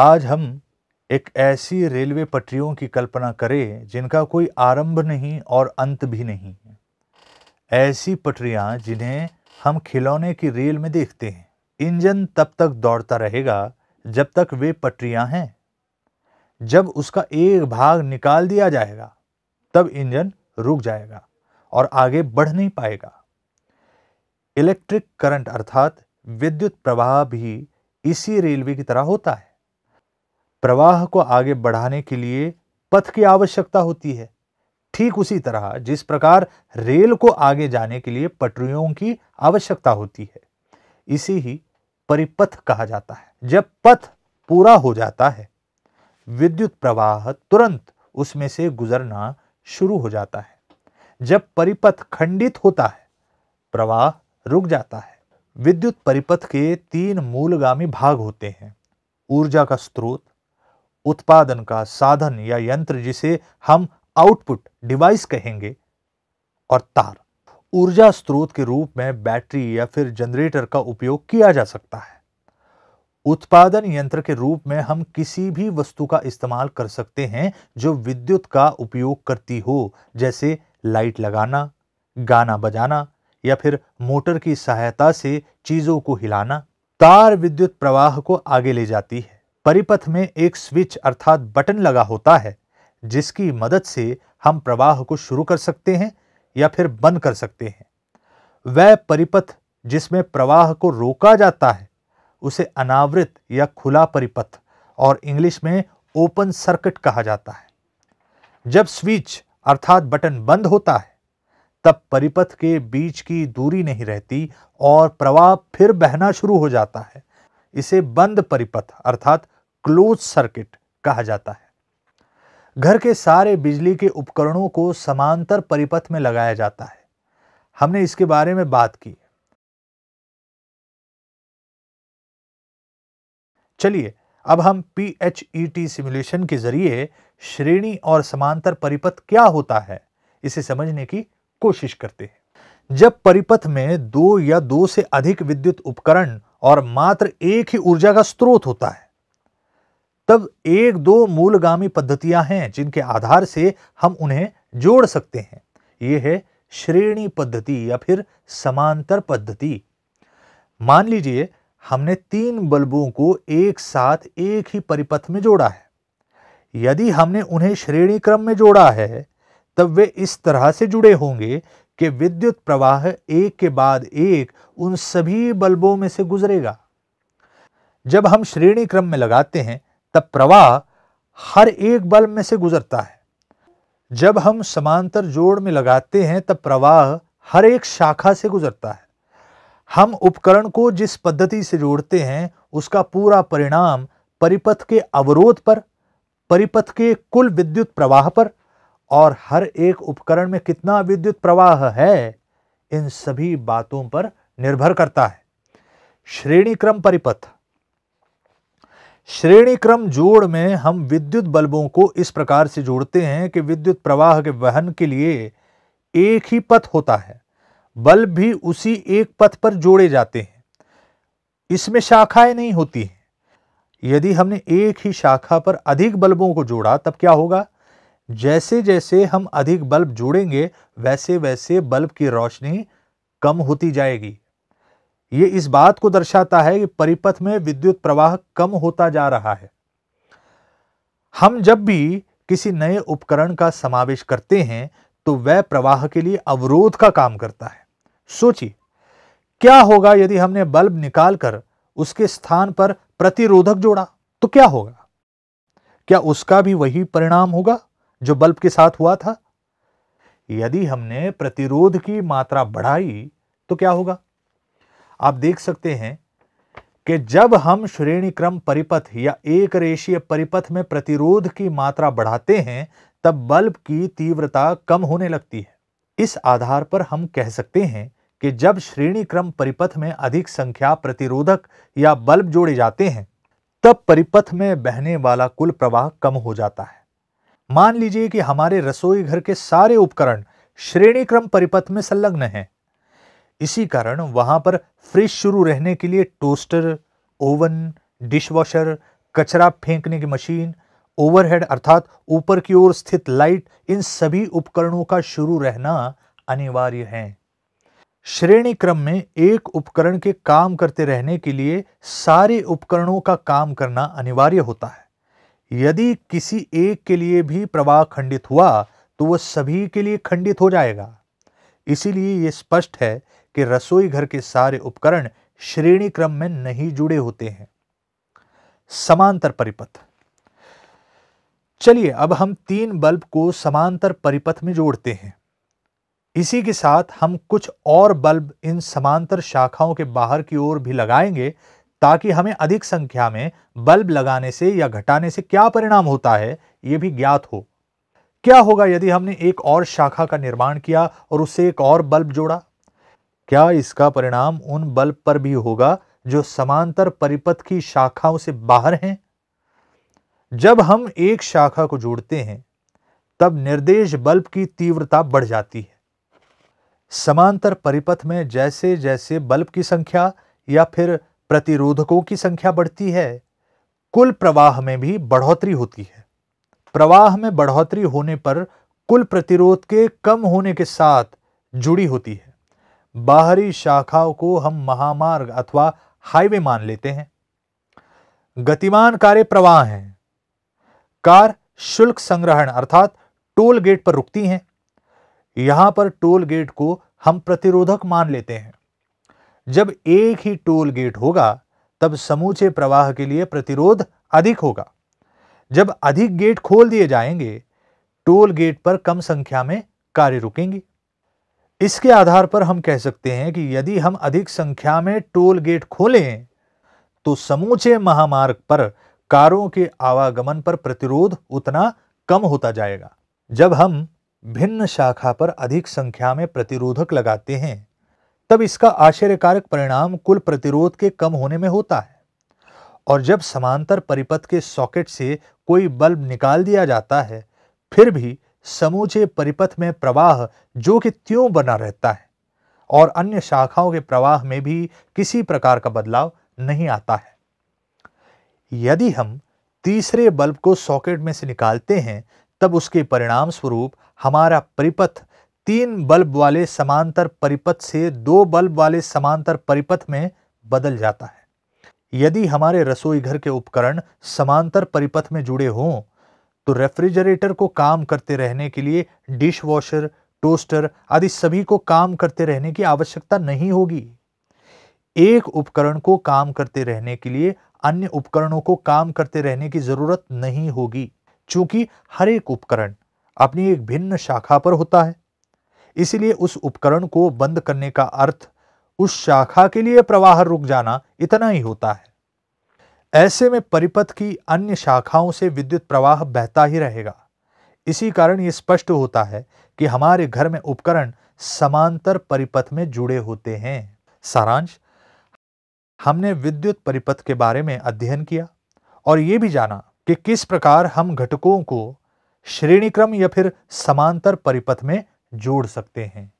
आज हम एक ऐसी रेलवे पटरियों की कल्पना करें जिनका कोई आरंभ नहीं और अंत भी नहीं है ऐसी पटरियाँ जिन्हें हम खिलौने की रेल में देखते हैं इंजन तब तक दौड़ता रहेगा जब तक वे पटरियाँ हैं जब उसका एक भाग निकाल दिया जाएगा तब इंजन रुक जाएगा और आगे बढ़ नहीं पाएगा इलेक्ट्रिक करंट अर्थात विद्युत प्रवाह भी इसी रेलवे की तरह होता है प्रवाह को आगे बढ़ाने के लिए पथ की आवश्यकता होती है ठीक उसी तरह जिस प्रकार रेल को आगे जाने के लिए पटरियों की आवश्यकता होती है इसी ही परिपथ कहा जाता है जब पथ पूरा हो जाता है विद्युत प्रवाह तुरंत उसमें से गुजरना शुरू हो जाता है जब परिपथ खंडित होता है प्रवाह रुक जाता है विद्युत परिपथ के तीन मूलगामी भाग होते हैं ऊर्जा का स्रोत उत्पादन का साधन या यंत्र जिसे हम आउटपुट डिवाइस कहेंगे और तार ऊर्जा स्रोत के रूप में बैटरी या फिर जनरेटर का उपयोग किया जा सकता है उत्पादन यंत्र के रूप में हम किसी भी वस्तु का इस्तेमाल कर सकते हैं जो विद्युत का उपयोग करती हो जैसे लाइट लगाना गाना बजाना या फिर मोटर की सहायता से चीजों को हिलाना तार विद्युत प्रवाह को आगे ले जाती है परिपथ में एक स्विच अर्थात बटन लगा होता है जिसकी मदद से हम प्रवाह को शुरू कर सकते हैं या फिर बंद कर सकते हैं वह परिपथ जिसमें प्रवाह को रोका जाता है उसे अनावृत या खुला परिपथ और इंग्लिश में ओपन सर्किट कहा जाता है जब स्विच अर्थात बटन बंद होता है तब परिपथ के बीच की दूरी नहीं रहती और प्रवाह फिर बहना शुरू हो जाता है इसे बंद परिपथ अर्थात क्लोज सर्किट कहा जाता है घर के सारे बिजली के उपकरणों को समांतर परिपथ में लगाया जाता है हमने इसके बारे में बात की चलिए अब हम P H E T simulation के जरिए श्रेणी और समांतर परिपथ क्या होता है इसे समझने की कोशिश करते हैं जब परिपथ में दो या दो से अधिक विद्युत उपकरण और मात्र एक ही ऊर्जा का स्रोत होता है तब एक दो मूलगामी पद्धतियां हैं जिनके आधार से हम उन्हें जोड़ सकते हैं ये है श्रेणी पद्धति या फिर समांतर पद्धति मान लीजिए हमने तीन बल्बों को एक साथ एक ही परिपथ में जोड़ा है यदि हमने उन्हें श्रेणी क्रम में जोड़ा है तब वे इस तरह से जुड़े होंगे कि विद्युत प्रवाह एक के बाद एक उन सभी बल्बों में से गुजरेगा जब हम श्रेणी क्रम में लगाते हैं तब प्रवाह हर एक बल्ब में से गुजरता है जब हम समांतर जोड़ में लगाते हैं तब प्रवाह हर एक शाखा से गुजरता है हम उपकरण को जिस पद्धति से जोड़ते हैं उसका पूरा परिणाम परिपथ के अवरोध पर परिपथ के कुल विद्युत प्रवाह पर और हर एक उपकरण में कितना विद्युत प्रवाह है इन सभी बातों पर निर्भर करता है श्रेणी क्रम परिपथ श्रेणी क्रम जोड़ में हम विद्युत बल्बों को इस प्रकार से जोड़ते हैं कि विद्युत प्रवाह के वहन के लिए एक ही पथ होता है बल्ब भी उसी एक पथ पर जोड़े जाते हैं इसमें शाखाएं नहीं होती हैं यदि हमने एक ही शाखा पर अधिक बल्बों को जोड़ा तब क्या होगा जैसे जैसे हम अधिक बल्ब जोड़ेंगे वैसे वैसे बल्ब की रोशनी कम होती जाएगी ये इस बात को दर्शाता है कि परिपथ में विद्युत प्रवाह कम होता जा रहा है हम जब भी किसी नए उपकरण का समावेश करते हैं तो वह प्रवाह के लिए अवरोध का काम करता है सोचिए क्या होगा यदि हमने बल्ब निकालकर उसके स्थान पर प्रतिरोधक जोड़ा तो क्या होगा क्या उसका भी वही परिणाम होगा जो बल्ब के साथ हुआ था यदि हमने प्रतिरोध की मात्रा बढ़ाई तो क्या होगा आप देख सकते हैं कि जब हम श्रेणी क्रम परिपथ या एक रेशीय परिपथ में प्रतिरोध की मात्रा बढ़ाते हैं तब बल्ब की तीव्रता कम होने लगती है इस आधार पर हम कह सकते हैं कि जब श्रेणी क्रम परिपथ में अधिक संख्या प्रतिरोधक या बल्ब जोड़े जाते हैं तब परिपथ में बहने वाला कुल प्रवाह कम हो जाता है मान लीजिए कि हमारे रसोई घर के सारे उपकरण श्रेणी क्रम परिपथ में संलग्न हैं इसी कारण वहां पर फ्रिज शुरू रहने के लिए टोस्टर ओवन डिशवॉशर कचरा फेंकने की मशीन ओवरहेड अर्थात ऊपर की ओर स्थित लाइट इन सभी उपकरणों का शुरू रहना अनिवार्य है श्रेणी क्रम में एक उपकरण के काम करते रहने के लिए सारे उपकरणों का काम करना अनिवार्य होता है यदि किसी एक के लिए भी प्रवाह खंडित हुआ तो वह सभी के लिए खंडित हो जाएगा इसीलिए ये स्पष्ट है कि रसोई घर के सारे उपकरण श्रेणी क्रम में नहीं जुड़े होते हैं समांतर परिपथ चलिए अब हम तीन बल्ब को समांतर परिपथ में जोड़ते हैं इसी के साथ हम कुछ और बल्ब इन समांतर शाखाओं के बाहर की ओर भी लगाएंगे ताकि हमें अधिक संख्या में बल्ब लगाने से या घटाने से क्या परिणाम होता है ये भी ज्ञात हो क्या होगा यदि हमने एक और शाखा का निर्माण किया और उससे एक और बल्ब जोड़ा क्या इसका परिणाम उन बल्ब पर भी होगा जो समांतर परिपथ की शाखाओं से बाहर हैं जब हम एक शाखा को जोड़ते हैं तब निर्देश बल्ब की तीव्रता बढ़ जाती है समांतर परिपथ में जैसे जैसे बल्ब की संख्या या फिर प्रतिरोधकों की संख्या बढ़ती है कुल प्रवाह में भी बढ़ोतरी होती है प्रवाह में बढ़ोतरी होने पर कुल प्रतिरोध के कम होने के साथ जुड़ी होती है बाहरी शाखाओं को हम महामार्ग अथवा हाईवे मान लेते हैं गतिमान कार्य प्रवाह हैं कार शुल्क संग्रहण अर्थात टोल गेट पर रुकती हैं यहां पर टोल गेट को हम प्रतिरोधक मान लेते हैं जब एक ही टोल गेट होगा तब समूचे प्रवाह के लिए प्रतिरोध अधिक होगा जब अधिक गेट खोल दिए जाएंगे टोल गेट पर कम संख्या में कार्य रुकेंगी इसके आधार पर हम कह सकते हैं कि यदि हम अधिक संख्या में टोल गेट खोलें तो समूचे महामार्ग पर कारों के आवागमन पर प्रतिरोध उतना कम होता जाएगा जब हम भिन्न शाखा पर अधिक संख्या में प्रतिरोधक लगाते हैं तब इसका आश्चर्यकारक परिणाम कुल प्रतिरोध के कम होने में होता है और जब समांतर परिपथ के सॉकेट से कोई बल्ब निकाल दिया जाता है फिर भी समूचे परिपथ में प्रवाह जो कि त्यों बना रहता है और अन्य शाखाओं के प्रवाह में भी किसी प्रकार का बदलाव नहीं आता है यदि हम तीसरे बल्ब को सॉकेट में से निकालते हैं तब उसके परिणाम स्वरूप हमारा परिपथ तीन बल्ब वाले समांतर परिपथ से दो बल्ब वाले समांतर परिपथ में बदल जाता है यदि हमारे रसोई घर के उपकरण समांतर परिपथ में जुड़े हों तो रेफ्रिजरेटर को काम करते रहने के लिए डिश वॉशर टोस्टर आदि सभी को काम करते रहने की आवश्यकता नहीं होगी एक उपकरण को काम करते रहने के लिए अन्य उपकरणों को काम करते रहने की जरूरत नहीं होगी चूंकि हर एक उपकरण अपनी एक भिन्न शाखा पर होता है इसलिए उस उपकरण को बंद करने का अर्थ उस शाखा के लिए प्रवाह रुक जाना इतना ही होता है ऐसे में परिपथ की अन्य शाखाओं से विद्युत प्रवाह बहता ही रहेगा इसी कारण ये स्पष्ट होता है कि हमारे घर में उपकरण समांतर परिपथ में जुड़े होते हैं सारांश हमने विद्युत परिपथ के बारे में अध्ययन किया और ये भी जाना कि किस प्रकार हम घटकों को श्रेणीक्रम या फिर समांतर परिपथ में जोड़ सकते हैं